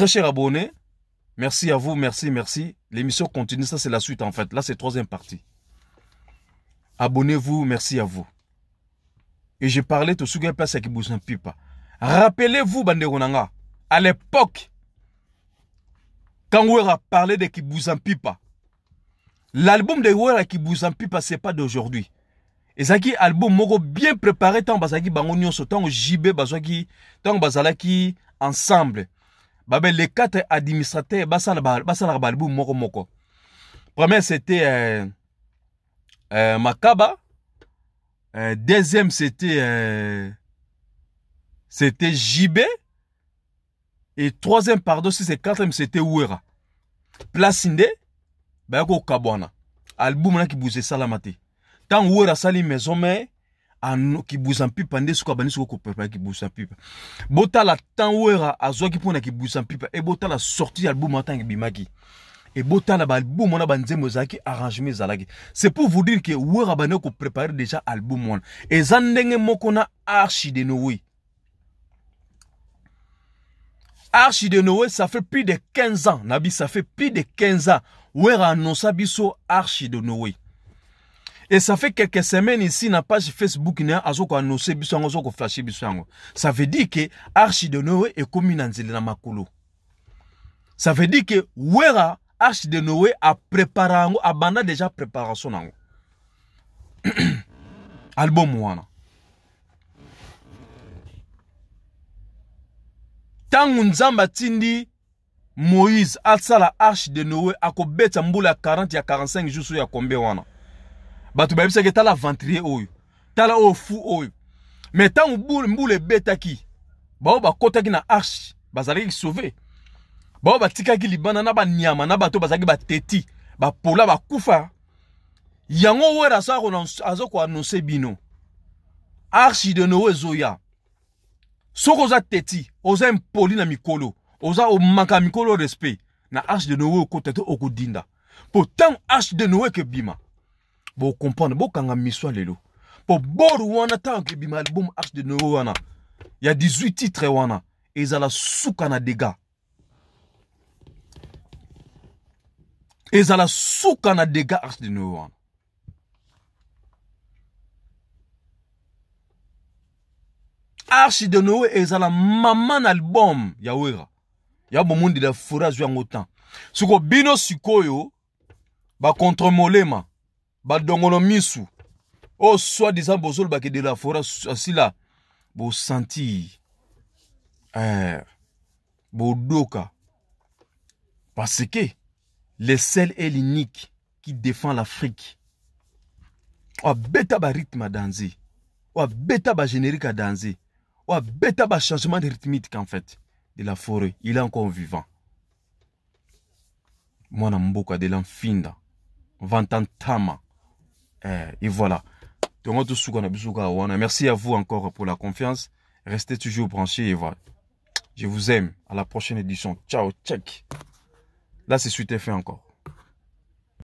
Très cher abonné, merci à vous, merci, merci. L'émission continue, ça c'est la suite en fait. Là c'est troisième partie. Abonnez-vous, merci à vous. Et j'ai parlé de Suga Place qui vous Pipa. Rappelez-vous, à l'époque, quand on parlait de qui Kibuzan Pipa, l'album de qui vous en Pipa, c'est pas d'aujourd'hui. Et ça qui album moro bien préparé tant bazaki bango so tant jibé bazaki tant bazalaki ensemble babe les quatre administrateurs basalaka balibumu moko moko premier c'était euh, euh, makaba euh, deuxième c'était euh, c'était JB et troisième pardon si c'est quatrième c'était Ouera Placinde bayako kabwana album na ça la te tant Ouera sali maison mais ano kibusa mpipa nde soki abandi soki okoprepare kibusa mpipa botala ntan wera azwaki mpona kibusa Et ebotala sorti sortie album ntango ebimaki ebotala baalbum wana mozaki ezalaki arrangement zalagi. c'est pour vous dire que wera qu'on prépare déjà album one. eza zandenge moko na archi de noé archi de noé ça fait plus de 15 ans nabi, ça fait plus de 15 ans wera annonsa biso archi de noé et ça fait quelques semaines ici, na page Facebook, nous avons annoncé, nous avons flashé. Ça veut dire que Arche de Noé est commis dans le Makolo. Ça veut dire que Wera, Arche de Noé, a préparé, a déjà préparation. Album Wana. Tangu Nzamba Tindi, Moïse, Alsala, Arche de Noé, a kobeta mbula 40 à 45 jours, sur la a combien wana? bato bayebisaki tala ventrier oyo tala oyo fu oyo boule betaki betaki ebetaki kota ki na arche bazalaki sauve ki batikaki libanda na banyama na bato Ba pola ba koufa, yango azo sa annoncer bino arche de noé zoya. soki za teti oza impoli na mikolo oza omaka mikolo respect na arche de noe kote to okodinda pourtant pourtant arche de noe bima comprendre bokanga miso lelo Pour boru wana album de Il y a 18 titres. wana ezala suka na dega ezala suka na dega de Nouwana. de de et ezala la maman album ya wera ya la la en yango Ce soko bino sikoyo contre molema badongono misu oyo oh, swadisa bozolobaka edela fora asila bosanti air eh, bodoka parce que le sel est l'unique qui défend l'afrique oabeta barythme adanze oabeta bagénérique adanze oabeta bachangement de rythmique en fait de la forêt il est encore vivant mwana mboka de la mfinda vanta ntama Euh, et voilà. Merci à vous encore pour la confiance. Restez toujours branchés et voilà. Je vous aime. À la prochaine édition. Ciao, check. Là, c'est suite et fait encore.